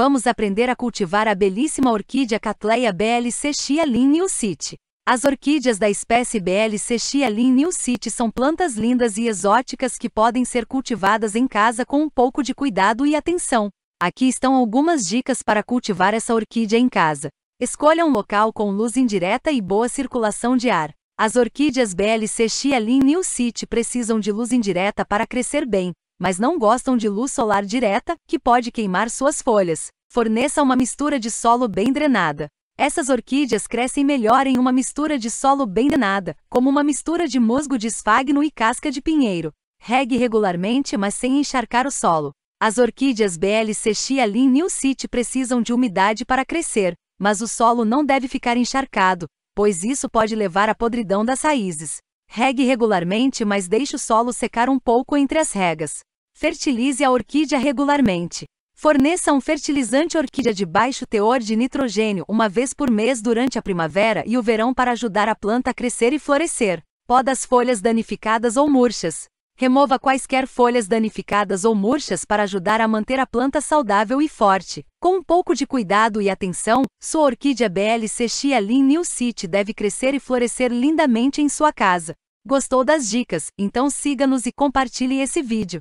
Vamos aprender a cultivar a belíssima orquídea Cattleya BLC New City. As orquídeas da espécie BLC New City são plantas lindas e exóticas que podem ser cultivadas em casa com um pouco de cuidado e atenção. Aqui estão algumas dicas para cultivar essa orquídea em casa. Escolha um local com luz indireta e boa circulação de ar. As orquídeas BLC New City precisam de luz indireta para crescer bem, mas não gostam de luz solar direta, que pode queimar suas folhas. Forneça uma mistura de solo bem drenada. Essas orquídeas crescem melhor em uma mistura de solo bem drenada, como uma mistura de musgo de esfagno e casca de pinheiro. Regue regularmente, mas sem encharcar o solo. As orquídeas BLC Lin New City precisam de umidade para crescer, mas o solo não deve ficar encharcado, pois isso pode levar à podridão das raízes. Regue regularmente, mas deixe o solo secar um pouco entre as regas. Fertilize a orquídea regularmente. Forneça um fertilizante orquídea de baixo teor de nitrogênio uma vez por mês durante a primavera e o verão para ajudar a planta a crescer e florescer. Poda as folhas danificadas ou murchas. Remova quaisquer folhas danificadas ou murchas para ajudar a manter a planta saudável e forte. Com um pouco de cuidado e atenção, sua orquídea BLC Chia Lin New City deve crescer e florescer lindamente em sua casa. Gostou das dicas? Então siga-nos e compartilhe esse vídeo.